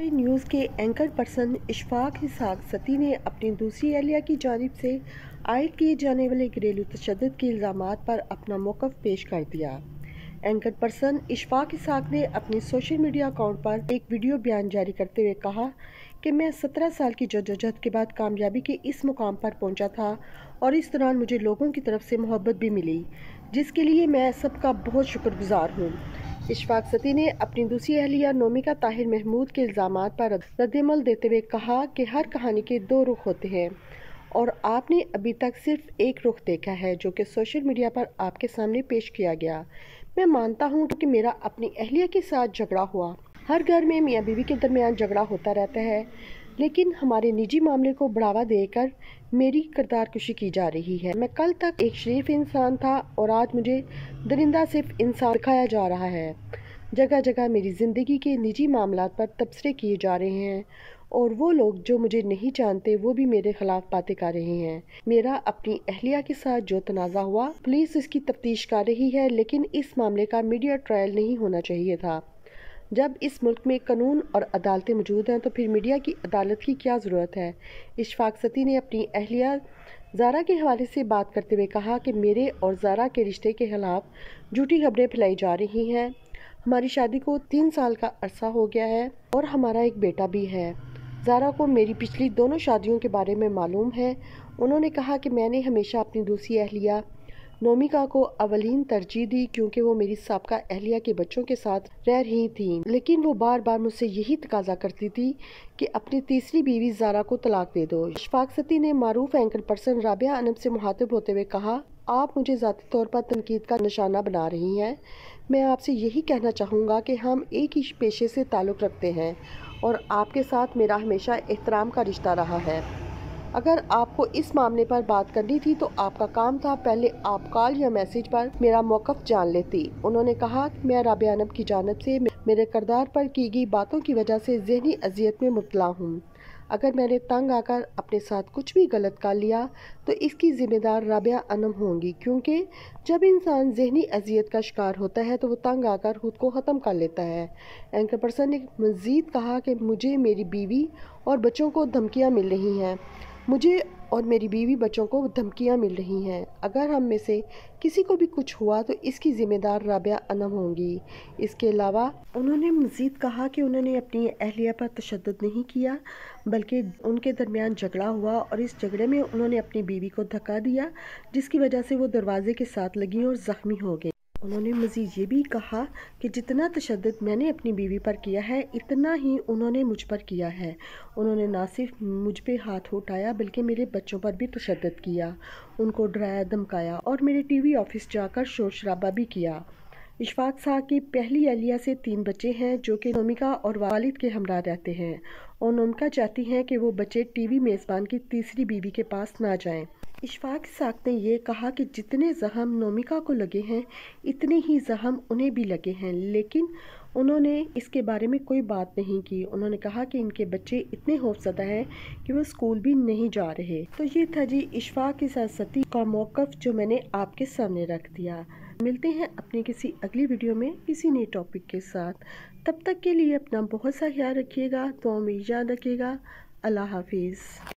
news के anchor person Ishfaq हिसाक सती ने अपनी दूसरी अहलिया की जानब से आयद किए जाने वाले घरेलू तशद के इल्ज़ाम पर अपना मौक़ पेश कर दिया एंकर पर्सन इशफाक हिसाक ने अपने सोशल मीडिया अकाउंट पर एक वीडियो बयान जारी करते हुए कहा कि मैं सत्रह साल की जदोजहद के बाद कामयाबी के इस मुकाम पर पहुँचा था और इस दौरान मुझे लोगों की तरफ से मोहब्बत भी मिली जिसके लिए मैं सबका बहुत शुक्रगुजार हूँ इशफाक सती ने अपनी दूसरी अहलिया नोमिका ताहिर महमूद के इल्ज़ाम पर रद्दमल देते हुए कहा कि हर कहानी के दो रुख होते हैं और आपने अभी तक सिर्फ एक रुख देखा है जो कि सोशल मीडिया पर आपके सामने पेश किया गया मैं मानता हूँ कि मेरा अपनी अहलिया के साथ झगड़ा हुआ हर घर में मियाँ बीवी के दरमियान झगड़ा होता रहता है लेकिन हमारे निजी मामले को बढ़ावा देकर मेरी करदार कुशी की जा रही है मैं कल तक एक शरीफ इंसान था और आज मुझे दरिंदा सिर्फ इंसान दिखाया जा रहा है जगह जगह मेरी ज़िंदगी के निजी मामला पर तबसरे किए जा रहे हैं और वो लोग जो मुझे नहीं जानते वो भी मेरे खिलाफ बातें कर रहे हैं मेरा अपनी अहलिया के साथ जो तनाज़ा हुआ पुलिस इसकी तफ्तीश कर रही है लेकिन इस मामले का मीडिया ट्रायल नहीं होना चाहिए था जब इस मुल्क में कानून और अदालतें मौजूद हैं तो फिर मीडिया की अदालत की क्या ज़रूरत है इशफाक सती ने अपनी अहलिया जारा के हवाले से बात करते हुए कहा कि मेरे और जारा के रिश्ते के खिलाफ झूठी खबरें फैलाई जा रही हैं हमारी शादी को तीन साल का अरसा हो गया है और हमारा एक बेटा भी है जारा को मेरी पिछली दोनों शादियों के बारे में मालूम है उन्होंने कहा कि मैंने हमेशा अपनी दूसरी अहलिया नोमिका को अवलीन तरजीह दी क्योंकि वो मेरी सबका अहलिया के बच्चों के साथ रह रही थी लेकिन वो बार बार मुझसे यही तकाजा करती थी कि अपनी तीसरी बीवी जारा को तलाक दे दो इशफाक सती ने मारूफ एंकर पर्सन राबिया अनम से मुहातब होते हुए कहा आप मुझे ज़ाती तौर पर तनकीद का निशाना बना रही हैं मैं आपसे यही कहना चाहूँगा कि हम एक ही पेशे से ताल्लुक़ रखते हैं और आपके साथ मेरा हमेशा एहतराम का रिश्ता रहा है अगर आपको इस मामले पर बात करनी थी तो आपका काम था पहले आप कॉल या मैसेज पर मेरा मौकफ जान लेती उन्होंने कहा मैं अनब की जानब से मेरे करदार पर की गई बातों की वजह से जहनी अजियत में मुबला हूँ अगर मैंने तंग आकर अपने साथ कुछ भी गलत कर लिया तो इसकी ज़िम्मेदार रबिया अनम होंगी क्योंकि जब इंसान जहनी अजियत का शिकार होता है तो वो तंग आकर खुद को ख़त्म कर लेता है एंकर पर्सन ने मज़ीद कहा कि मुझे मेरी बीवी और बच्चों को धमकियाँ मिल रही हैं मुझे और मेरी बीवी बच्चों को धमकियाँ मिल रही हैं अगर हम में से किसी को भी कुछ हुआ तो इसकी ज़िम्मेदार राबिया अनम होंगी इसके अलावा उन्होंने मज़ीद कहा कि उन्होंने अपनी अहलिया पर तशद नहीं किया बल्कि उनके दरमियान झगड़ा हुआ और इस झगड़े में उन्होंने अपनी बीवी को धक्का दिया जिसकी वजह से वो दरवाजे के साथ लगी और ज़ख्मी हो गई उन्होंने मज़ीद ये भी कहा कि जितना तशद मैंने अपनी बीवी पर किया है इतना ही उन्होंने मुझ पर किया है उन्होंने ना सिर्फ मुझ पर हाथ उठाया बल्कि मेरे बच्चों पर भी तशद किया उनको डराया धमकाया और मेरे टी वी ऑफिस जाकर शोर शराबा भी किया इशफाक शाह की पहली अलिया से तीन बच्चे हैं जो कि नोमिका और वालिद के हमरा रहते हैं और नोमिका चाहती हैं कि वो बच्चे टीवी मेज़बान की तीसरी बीवी के पास ना जाएं इशफाक साक ने यह कहा कि जितने जहम नोमिका को लगे हैं इतने ही जहम उन्हें भी लगे हैं लेकिन उन्होंने इसके बारे में कोई बात नहीं की उन्होंने कहा कि इनके बच्चे इतने हौफसदा हैं कि वो स्कूल भी नहीं जा रहे तो ये था जी इशफाक की साथ का मौक़ जो मैंने आपके सामने रख दिया मिलते हैं अपने किसी अगली वीडियो में किसी नए टॉपिक के साथ तब तक के लिए अपना बहुत सा ख्याल रखिएगा तो उम्मीद याद रखिएगा अल्लाह हाफिज़